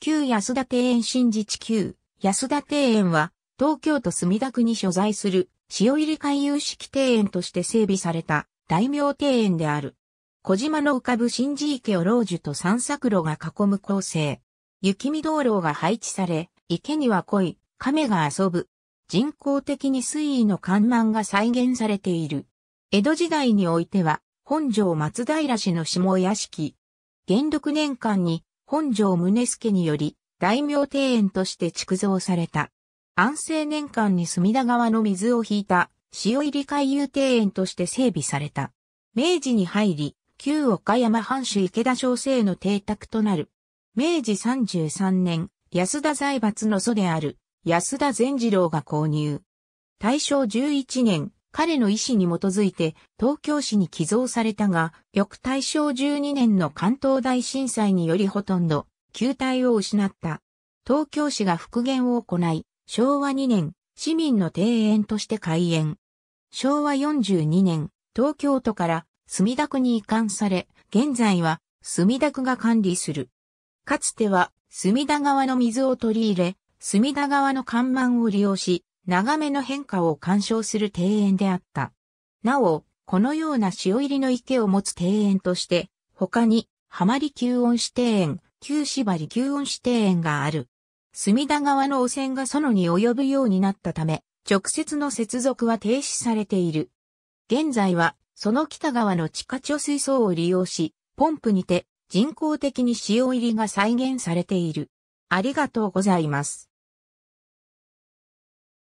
旧安田庭園新自治旧安田庭園は東京都墨田区に所在する潮入海遊式庭園として整備された大名庭園である。小島の浮かぶ新寺池を老樹と散策路が囲む構成。雪見道路が配置され、池には濃い亀が遊ぶ。人工的に水位の緩慢が再現されている。江戸時代においては、本城松平氏の下屋敷。元禄年間に本城宗助により、大名庭園として築造された。安政年間に隅田川の水を引いた、潮入り海遊庭園として整備された。明治に入り、旧岡山藩主池田小生の邸宅となる。明治33年、安田財閥の祖である、安田善次郎が購入。大正11年、彼の意思に基づいて東京市に寄贈されたが、翌大正12年の関東大震災によりほとんど球体を失った。東京市が復元を行い、昭和2年、市民の庭園として開園。昭和42年、東京都から墨田区に移管され、現在は墨田区が管理する。かつては墨田川の水を取り入れ、墨田川の看板を利用し、長めの変化を鑑賞する庭園であった。なお、このような潮入りの池を持つ庭園として、他に、浜り旧音指庭園、旧芝り、旧音指庭園がある。隅田川の汚染が園に及ぶようになったため、直接の接続は停止されている。現在は、その北側の地下貯水槽を利用し、ポンプにて人工的に潮入りが再現されている。ありがとうございます。